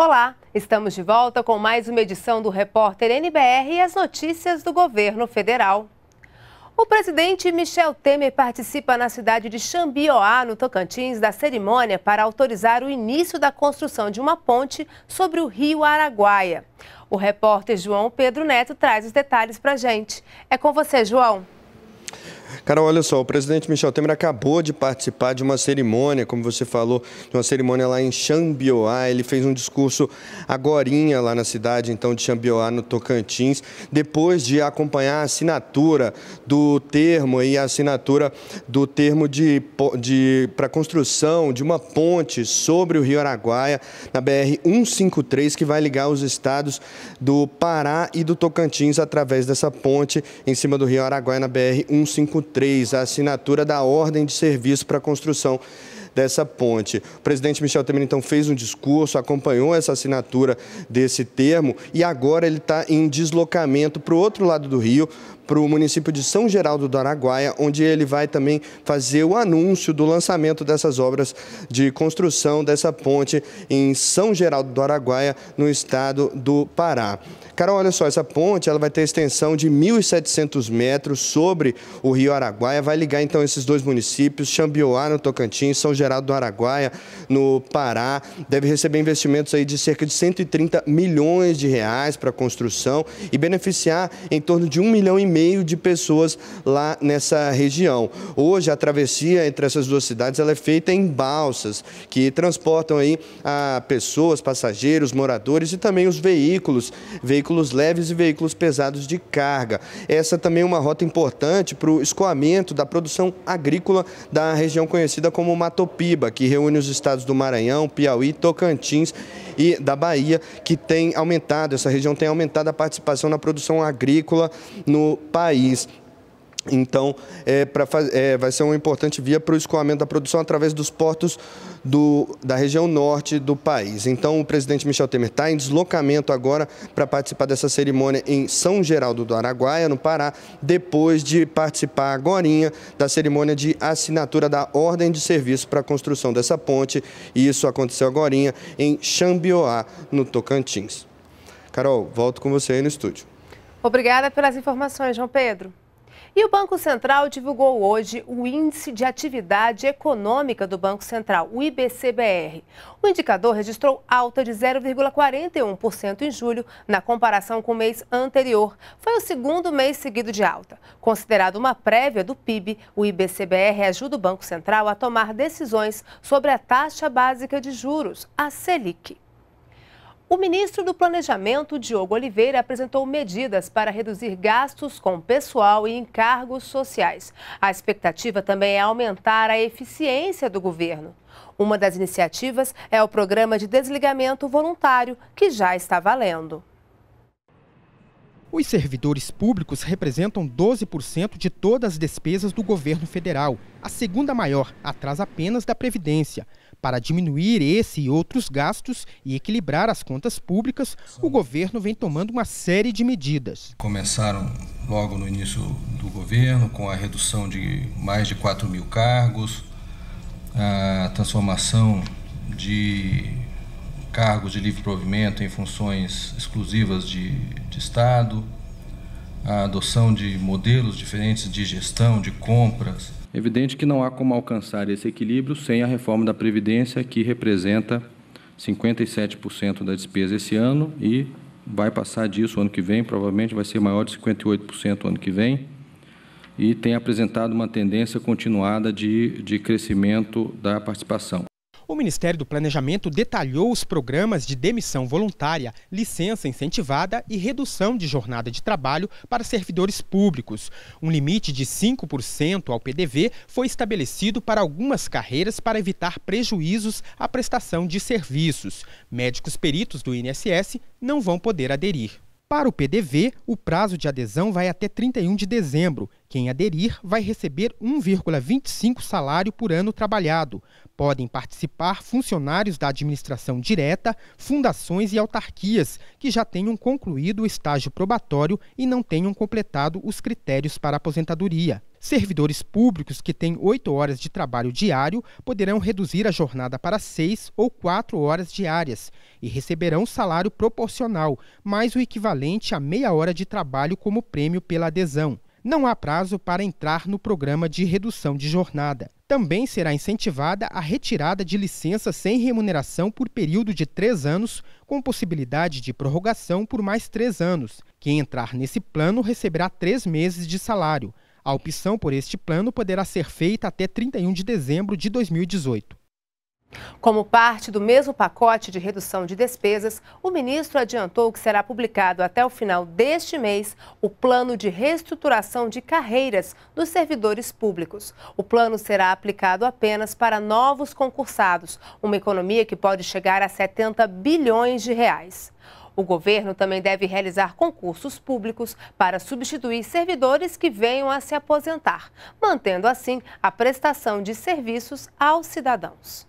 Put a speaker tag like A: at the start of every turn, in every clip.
A: Olá, estamos de volta com mais uma edição do Repórter NBR e as notícias do governo federal. O presidente Michel Temer participa na cidade de Xambioá, no Tocantins, da cerimônia para autorizar o início da construção de uma ponte sobre o rio Araguaia. O repórter João Pedro Neto traz os detalhes para a gente. É com você, João.
B: Carol, olha só, o presidente Michel Temer acabou de participar de uma cerimônia, como você falou, de uma cerimônia lá em Xambioá. Ele fez um discurso agorinha lá na cidade, então, de Xambioá, no Tocantins, depois de acompanhar a assinatura do termo e a assinatura do termo de, de para construção de uma ponte sobre o Rio Araguaia, na BR-153, que vai ligar os estados do Pará e do Tocantins através dessa ponte em cima do Rio Araguaia, na BR-153 tópico 3, a assinatura da ordem de serviço para a construção dessa ponte. O presidente Michel Temer, então, fez um discurso, acompanhou essa assinatura desse termo e agora ele está em deslocamento para o outro lado do Rio para o município de São Geraldo do Araguaia, onde ele vai também fazer o anúncio do lançamento dessas obras de construção dessa ponte em São Geraldo do Araguaia, no estado do Pará. Carol, olha só, essa ponte ela vai ter extensão de 1.700 metros sobre o rio Araguaia, vai ligar então esses dois municípios, Xambioá, no Tocantins, São Geraldo do Araguaia, no Pará. Deve receber investimentos aí de cerca de 130 milhões de reais para a construção e beneficiar em torno de um milhão e meio meio de pessoas lá nessa região. Hoje, a travessia entre essas duas cidades ela é feita em balsas, que transportam aí a ah, pessoas, passageiros, moradores e também os veículos, veículos leves e veículos pesados de carga. Essa também é uma rota importante para o escoamento da produção agrícola da região conhecida como Matopiba, que reúne os estados do Maranhão, Piauí, Tocantins e da Bahia, que tem aumentado, essa região tem aumentado a participação na produção agrícola no país. Então, é, é, vai ser uma importante via para o escoamento da produção através dos portos do, da região norte do país. Então, o presidente Michel Temer está em deslocamento agora para participar dessa cerimônia em São Geraldo do Araguaia, no Pará, depois de participar agora da cerimônia de assinatura da ordem de serviço para a construção dessa ponte. E isso aconteceu agora em Xambioá, no Tocantins. Carol, volto com você aí no estúdio.
A: Obrigada pelas informações, João Pedro. E o Banco Central divulgou hoje o Índice de Atividade Econômica do Banco Central, o IBCBR. O indicador registrou alta de 0,41% em julho, na comparação com o mês anterior. Foi o segundo mês seguido de alta. Considerado uma prévia do PIB, o IBCBR ajuda o Banco Central a tomar decisões sobre a taxa básica de juros, a Selic. O ministro do Planejamento, Diogo Oliveira, apresentou medidas para reduzir gastos com pessoal e encargos sociais. A expectativa também é aumentar a eficiência do governo. Uma das iniciativas é o programa de desligamento voluntário, que já está valendo.
C: Os servidores públicos representam 12% de todas as despesas do governo federal, a segunda maior, atrás apenas da Previdência. Para diminuir esse e outros gastos e equilibrar as contas públicas, o governo vem tomando uma série de medidas.
D: Começaram logo no início do governo com a redução de mais de 4 mil cargos, a transformação de cargos de livre provimento em funções exclusivas de, de Estado, a adoção de modelos diferentes de gestão, de compras Evidente que não há como alcançar esse equilíbrio sem a reforma da Previdência, que representa 57% da despesa esse ano e vai passar disso ano que vem, provavelmente vai ser maior de 58% ano que vem, e tem apresentado uma tendência continuada de, de crescimento da participação.
C: O Ministério do Planejamento detalhou os programas de demissão voluntária, licença incentivada e redução de jornada de trabalho para servidores públicos. Um limite de 5% ao PDV foi estabelecido para algumas carreiras para evitar prejuízos à prestação de serviços. Médicos peritos do INSS não vão poder aderir. Para o PDV, o prazo de adesão vai até 31 de dezembro. Quem aderir vai receber 1,25 salário por ano trabalhado. Podem participar funcionários da administração direta, fundações e autarquias que já tenham concluído o estágio probatório e não tenham completado os critérios para aposentadoria. Servidores públicos que têm oito horas de trabalho diário poderão reduzir a jornada para seis ou quatro horas diárias e receberão salário proporcional, mais o equivalente a meia hora de trabalho como prêmio pela adesão. Não há prazo para entrar no programa de redução de jornada. Também será incentivada a retirada de licença sem remuneração por período de três anos, com possibilidade de prorrogação por mais três anos. Quem entrar nesse plano receberá três meses de salário. A opção por este plano poderá ser feita até 31 de dezembro de 2018.
A: Como parte do mesmo pacote de redução de despesas, o ministro adiantou que será publicado até o final deste mês o plano de reestruturação de carreiras dos servidores públicos. O plano será aplicado apenas para novos concursados, uma economia que pode chegar a 70 bilhões de reais. O governo também deve realizar concursos públicos para substituir servidores que venham a se aposentar, mantendo assim a prestação de serviços aos cidadãos.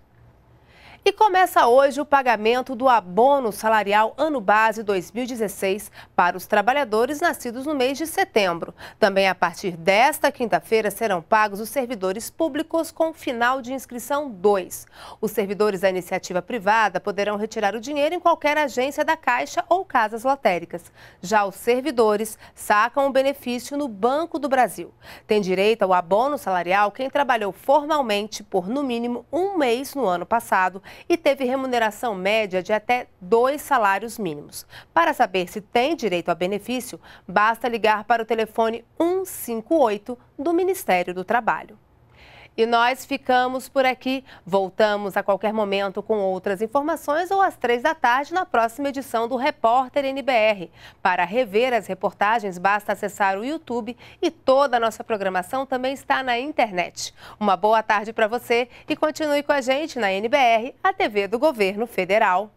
A: E começa hoje o pagamento do abono salarial ano base 2016 para os trabalhadores nascidos no mês de setembro. Também a partir desta quinta-feira serão pagos os servidores públicos com final de inscrição 2. Os servidores da iniciativa privada poderão retirar o dinheiro em qualquer agência da Caixa ou casas lotéricas. Já os servidores sacam o benefício no Banco do Brasil. Tem direito ao abono salarial quem trabalhou formalmente por no mínimo um mês no ano passado e teve remuneração média de até dois salários mínimos. Para saber se tem direito a benefício, basta ligar para o telefone 158 do Ministério do Trabalho. E nós ficamos por aqui. Voltamos a qualquer momento com outras informações ou às três da tarde na próxima edição do Repórter NBR. Para rever as reportagens, basta acessar o YouTube e toda a nossa programação também está na internet. Uma boa tarde para você e continue com a gente na NBR, a TV do Governo Federal.